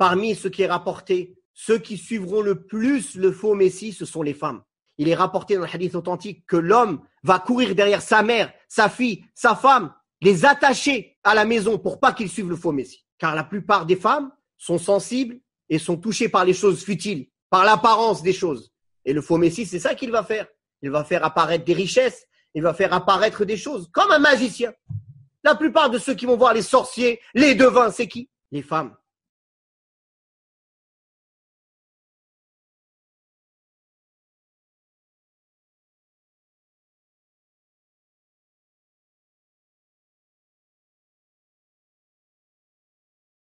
parmi ceux qui est rapporté, ceux qui suivront le plus le faux Messie, ce sont les femmes. Il est rapporté dans le hadith authentique que l'homme va courir derrière sa mère, sa fille, sa femme, les attacher à la maison pour pas qu'ils suivent le faux Messie. Car la plupart des femmes sont sensibles et sont touchées par les choses futiles, par l'apparence des choses. Et le faux Messie, c'est ça qu'il va faire. Il va faire apparaître des richesses, il va faire apparaître des choses, comme un magicien. La plupart de ceux qui vont voir les sorciers, les devins, c'est qui Les femmes.